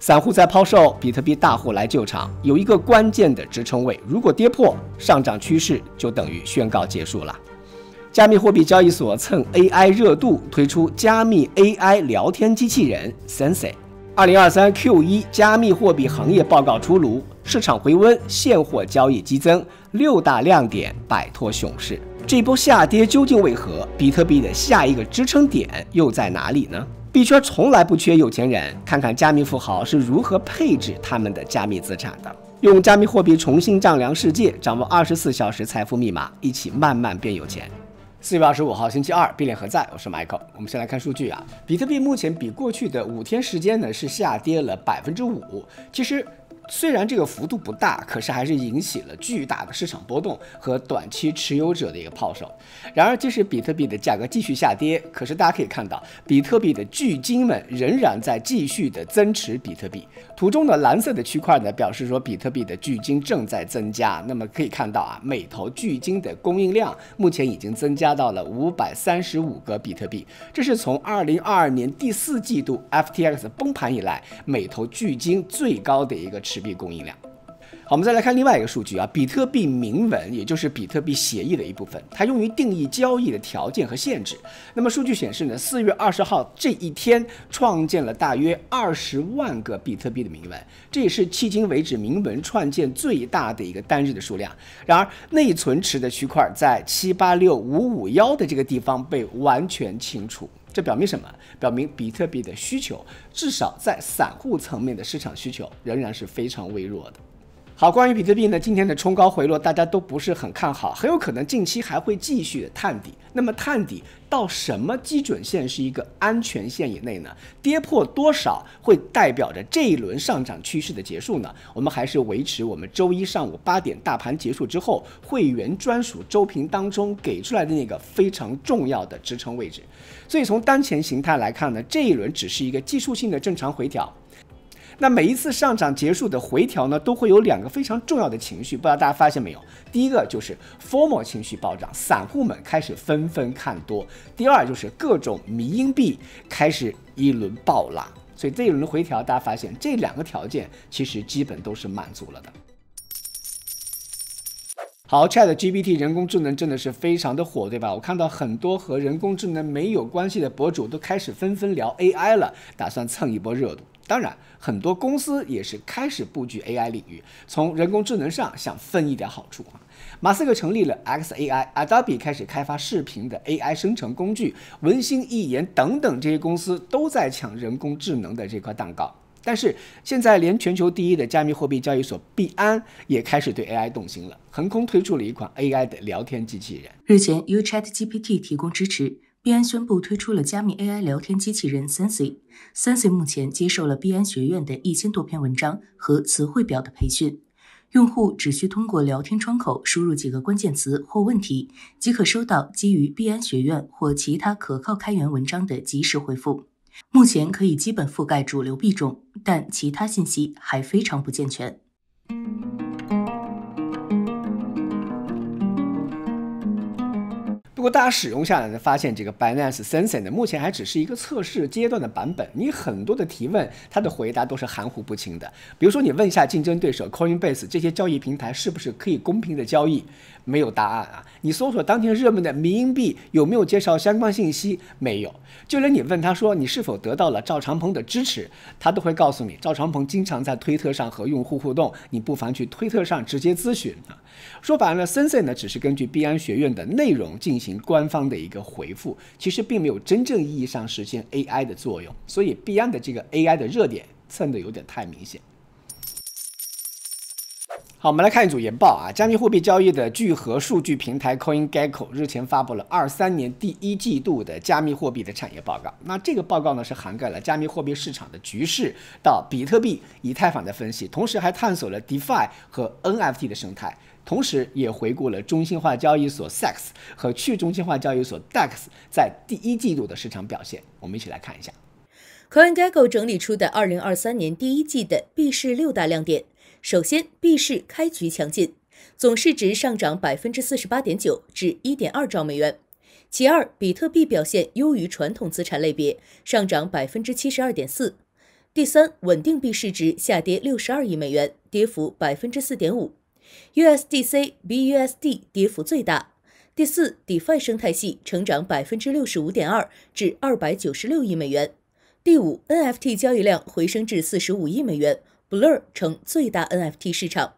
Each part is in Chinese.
散户在抛售，比特币大户来救场，有一个关键的支撑位，如果跌破，上涨趋势就等于宣告结束了。加密货币交易所蹭 AI 热度推出加密 AI 聊天机器人 Sensei。二零二三 Q 一加密货币行业报告出炉，市场回温，现货交易激增，六大亮点摆脱熊市。这波下跌究竟为何？比特币的下一个支撑点又在哪里呢？币圈从来不缺有钱人，看看加密富豪是如何配置他们的加密资产的。用加密货币重新丈量世界，掌握二十四小时财富密码，一起慢慢变有钱。四月二十五号，星期二，币链何在？我是 Michael。我们先来看数据啊，比特币目前比过去的五天时间呢是下跌了百分之五。其实。虽然这个幅度不大，可是还是引起了巨大的市场波动和短期持有者的一个抛售。然而，即使比特币的价格继续下跌，可是大家可以看到，比特币的巨鲸们仍然在继续的增持比特币。图中的蓝色的区块呢，表示说比特币的巨鲸正在增加。那么可以看到啊，每头巨鲸的供应量目前已经增加到了五百三十五个比特币。这是从二零二二年第四季度 FTX 崩盘以来，每头巨鲸最高的一个持。币供应量。好，我们再来看另外一个数据啊，比特币明文，也就是比特币协议的一部分，它用于定义交易的条件和限制。那么数据显示呢，四月二十号这一天创建了大约二十万个比特币的明文，这也是迄今为止明文创建最大的一个单日的数量。然而，内存池的区块在七八六五五幺的这个地方被完全清除。这表明什么？表明比特币的需求，至少在散户层面的市场需求，仍然是非常微弱的。好，关于比特币呢，今天的冲高回落，大家都不是很看好，很有可能近期还会继续的探底。那么探底到什么基准线是一个安全线以内呢？跌破多少会代表着这一轮上涨趋势的结束呢？我们还是维持我们周一上午八点大盘结束之后，会员专属周评当中给出来的那个非常重要的支撑位置。所以从当前形态来看呢，这一轮只是一个技术性的正常回调。那每一次上涨结束的回调呢，都会有两个非常重要的情绪，不知道大家发现没有？第一个就是 f o r m a l 情绪暴涨，散户们开始纷纷看多；第二就是各种迷因币开始一轮暴拉。所以这一轮回调，大家发现这两个条件其实基本都是满足了的。好，c h a t GPT，人工智能真的是非常的火，对吧？我看到很多和人工智能没有关系的博主都开始纷纷聊 AI 了，打算蹭一波热度。当然，很多公司也是开始布局 AI 领域，从人工智能上想分一点好处啊。马斯克成立了 xAI，Adobe 开始开发视频的 AI 生成工具，文心一言等等，这些公司都在抢人工智能的这块蛋糕。但是现在，连全球第一的加密货币交易所币安也开始对 AI 动心了，横空推出了一款 AI 的聊天机器人，日前 u ChatGPT 提供支持。币安宣布推出了加密 AI 聊天机器人 s e n c i s e n c i 目前接受了币安学院的一千多篇文章和词汇表的培训，用户只需通过聊天窗口输入几个关键词或问题，即可收到基于币安学院或其他可靠开源文章的及时回复。目前可以基本覆盖主流币种，但其他信息还非常不健全。大家使用下来呢，发现这个 Binance Sense 的目前还只是一个测试阶段的版本，你很多的提问，它的回答都是含糊不清的。比如说，你问一下竞争对手 Coinbase 这些交易平台是不是可以公平的交易。没有答案啊！你搜索当天热门的音币，有没有介绍相关信息？没有。就连你问他说你是否得到了赵长鹏的支持，他都会告诉你赵长鹏经常在推特上和用户互动，你不妨去推特上直接咨询啊。说白了 s e n s i 呢只是根据币安学院的内容进行官方的一个回复，其实并没有真正意义上实现 AI 的作用。所以币安的这个 AI 的热点蹭的有点太明显。好，我们来看一组研报啊。加密货币交易的聚合数据平台 CoinGecko 日前发布了二三年第一季度的加密货币的产业报告。那这个报告呢，是涵盖了加密货币市场的局势到比特币、以太坊的分析，同时还探索了 DeFi 和 NFT 的生态，同时也回顾了中心化交易所 s e x 和去中心化交易所 DEX 在第一季度的市场表现。我们一起来看一下 CoinGecko 整理出的二零二三年第一季的币市六大亮点。首先，币市开局强劲，总市值上涨百分之四十八点九，至一点二兆美元。其二，比特币表现优于传统资产类别，上涨百分之七十二点四。第三，稳定币市值下跌六十二亿美元，跌幅百分之四点五，USDC、BUSD 跌幅最大。第四，DeFi 生态系成长百分之六十五点二，至二百九十六亿美元。第五，NFT 交易量回升至四十五亿美元。Blur 成最大 NFT 市场，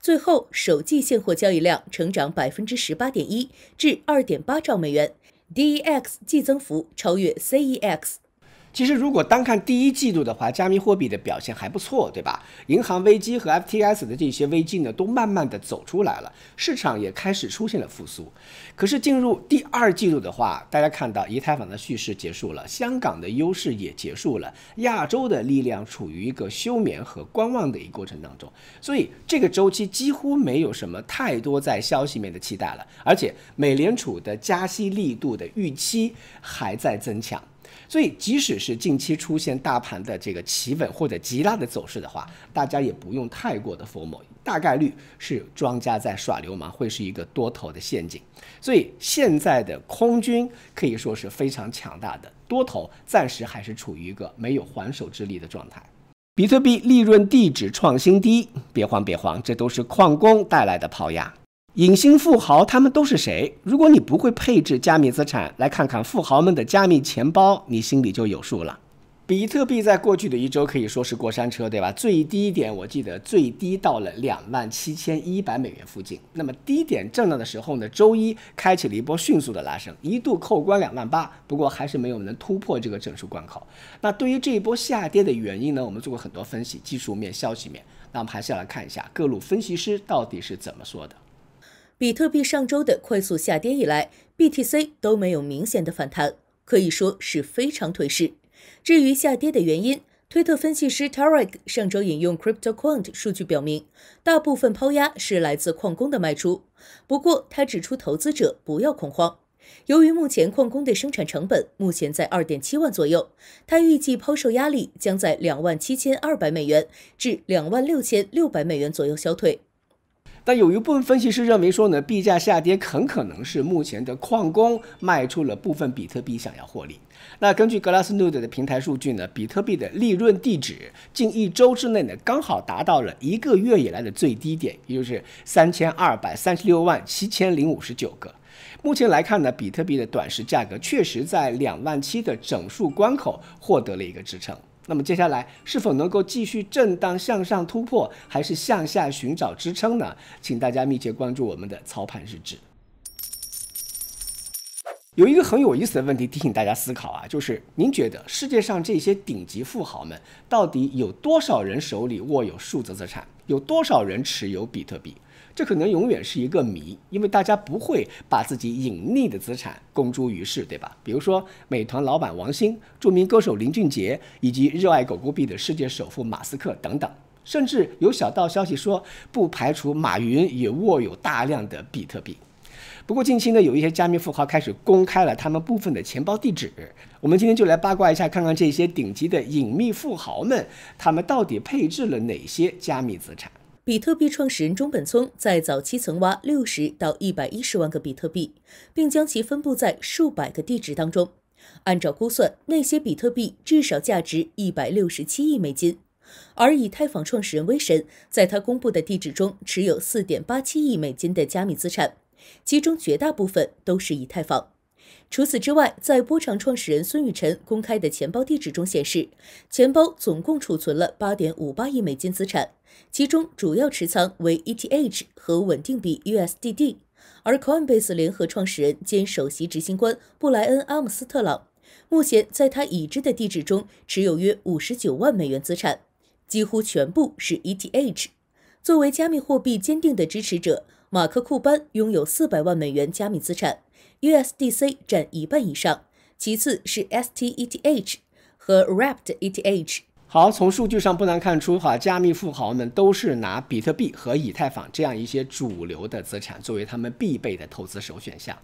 最后首季现货交易量成长百分之十八点一至二点八兆美元，DEX 季增幅超越 CEX。其实，如果单看第一季度的话，加密货币的表现还不错，对吧？银行危机和 FTS 的这些危机呢，都慢慢的走出来了，市场也开始出现了复苏。可是进入第二季度的话，大家看到以太坊的叙事结束了，香港的优势也结束了，亚洲的力量处于一个休眠和观望的一个过程当中。所以这个周期几乎没有什么太多在消息面的期待了，而且美联储的加息力度的预期还在增强。所以，即使是近期出现大盘的这个企稳或者极大的走势的话，大家也不用太过的 formal，大概率是庄家在耍流氓，会是一个多头的陷阱。所以，现在的空军可以说是非常强大的，多头暂时还是处于一个没有还手之力的状态。比特币利润地址创新低，别慌别慌，这都是矿工带来的抛压。隐形富豪他们都是谁？如果你不会配置加密资产，来看看富豪们的加密钱包，你心里就有数了。比特币在过去的一周可以说是过山车，对吧？最低点我记得最低到了两万七千一百美元附近。那么低点震荡的时候呢，周一开启了一波迅速的拉升，一度扣关两万八，不过还是没有能突破这个整数关口。那对于这一波下跌的原因呢，我们做过很多分析，技术面、消息面，那我们还是要来看一下各路分析师到底是怎么说的。比特币上周的快速下跌以来，BTC 都没有明显的反弹，可以说是非常颓势。至于下跌的原因，推特分析师 Tarek 上周引用 CryptoQuant 数据表明，大部分抛压是来自矿工的卖出。不过他指出投资者不要恐慌，由于目前矿工的生产成本目前在2.7万左右，他预计抛售压力将在2万7200美元至2万6600美元左右消退。但有一部分分析师认为说呢，币价下跌很可能是目前的矿工卖出了部分比特币想要获利。那根据 Glassnode 的平台数据呢，比特币的利润地址近一周之内呢，刚好达到了一个月以来的最低点，也就是三千二百三十六万七千零五十九个。目前来看呢，比特币的短时价格确实在两万七的整数关口获得了一个支撑。那么接下来是否能够继续震荡向上突破，还是向下寻找支撑呢？请大家密切关注我们的操盘日志。有一个很有意思的问题提醒大家思考啊，就是您觉得世界上这些顶级富豪们到底有多少人手里握有数字资产？有多少人持有比特币？这可能永远是一个谜，因为大家不会把自己隐匿的资产公诸于世，对吧？比如说，美团老板王兴、著名歌手林俊杰，以及热爱狗狗币的世界首富马斯克等等，甚至有小道消息说，不排除马云也握有大量的比特币。不过近期呢，有一些加密富豪开始公开了他们部分的钱包地址。我们今天就来八卦一下，看看这些顶级的隐秘富豪们，他们到底配置了哪些加密资产？比特币创始人中本聪在早期曾挖六十到一百一十万个比特币，并将其分布在数百个地址当中。按照估算，那些比特币至少价值一百六十七亿美金。而以太坊创始人威神在他公布的地址中持有四点八七亿美金的加密资产。其中绝大部分都是以太坊。除此之外，在波场创始人孙宇晨公开的钱包地址中显示，钱包总共储存了8.58亿美金资产，其中主要持仓为 ETH 和稳定币 USDD。而 Coinbase 联合创始人兼首席执行官布莱恩阿姆斯特朗，目前在他已知的地址中持有约59万美元资产，几乎全部是 ETH。作为加密货币坚定的支持者。马克库班拥有四百万美元加密资产，USDC 占一半以上，其次是 STETH 和 Wrapped ETH。好，从数据上不难看出，哈，加密富豪们都是拿比特币和以太坊这样一些主流的资产作为他们必备的投资首选项。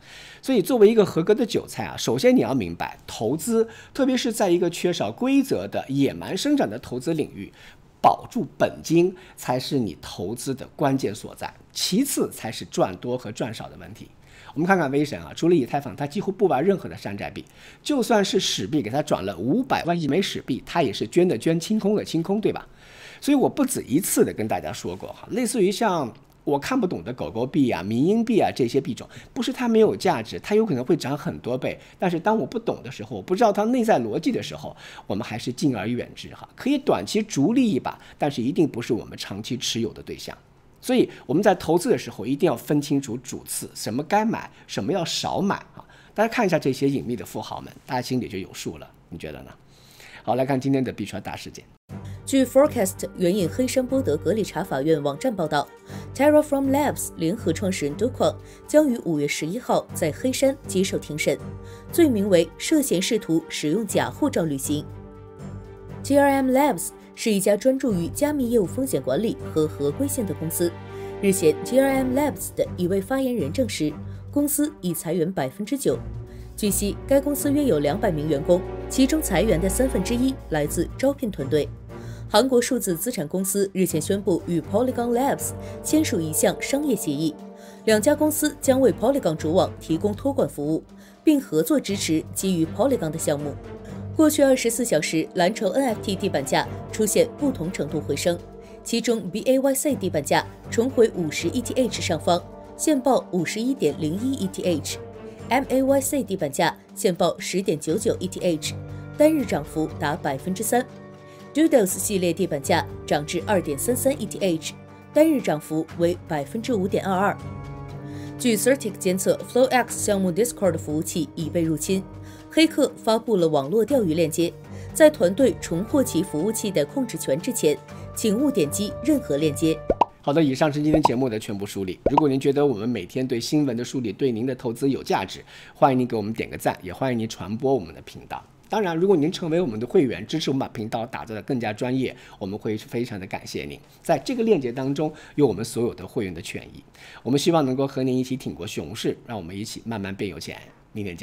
所以，作为一个合格的韭菜啊，首先你要明白，投资特别是在一个缺少规则的野蛮生长的投资领域。保住本金才是你投资的关键所在，其次才是赚多和赚少的问题。我们看看威神啊，除了以太坊，他几乎不玩任何的山寨币，就算是史币给他转了五百万一枚史币，他也是捐的捐，清空的清空，对吧？所以我不止一次的跟大家说过哈，类似于像。我看不懂的狗狗币啊、民营币啊这些币种，不是它没有价值，它有可能会涨很多倍。但是当我不懂的时候，我不知道它内在逻辑的时候，我们还是敬而远之哈。可以短期逐利一把，但是一定不是我们长期持有的对象。所以我们在投资的时候一定要分清楚主次，什么该买，什么要少买啊。大家看一下这些隐秘的富豪们，大家心里就有数了。你觉得呢？好，来看今天的币圈大事件。据 Forecast 援引黑山波德格里查法院网站报道 t e r r f r o m Labs 联合创始人 d u c o a n 将于五月十一号在黑山接受庭审，罪名为涉嫌试图使用假护照旅行。G.R.M Labs 是一家专注于加密业务风险管理和合规性的公司。日前，G.R.M Labs 的一位发言人证实，公司已裁员百分之九。据悉，该公司约有两百名员工，其中裁员的三分之一来自招聘团队。韩国数字资产公司日前宣布与 Polygon Labs 签署一项商业协议，两家公司将为 Polygon 主网提供托管服务，并合作支持基于 Polygon 的项目。过去二十四小时，蓝筹 NFT 地板价出现不同程度回升，其中 BAYC 地板价重回五十 ETH 上方，现报五十一点零一 ETH；MAYC 地板价现报十点九九 ETH，单日涨幅达百分之三。Doodles 系列地板价涨至2.33 ETH，单日涨幅为百分之五点二二。据 Certik 监测，FlowX 项目 Discord 服务器已被入侵，黑客发布了网络钓鱼链接。在团队重获其服务器的控制权之前，请勿点击任何链接。好的，以上是今天节目的全部梳理。如果您觉得我们每天对新闻的梳理对您的投资有价值，欢迎您给我们点个赞，也欢迎您传播我们的频道。当然，如果您成为我们的会员，支持我们把频道打造的更加专业，我们会非常的感谢您。在这个链接当中，有我们所有的会员的权益，我们希望能够和您一起挺过熊市，让我们一起慢慢变有钱。明天见。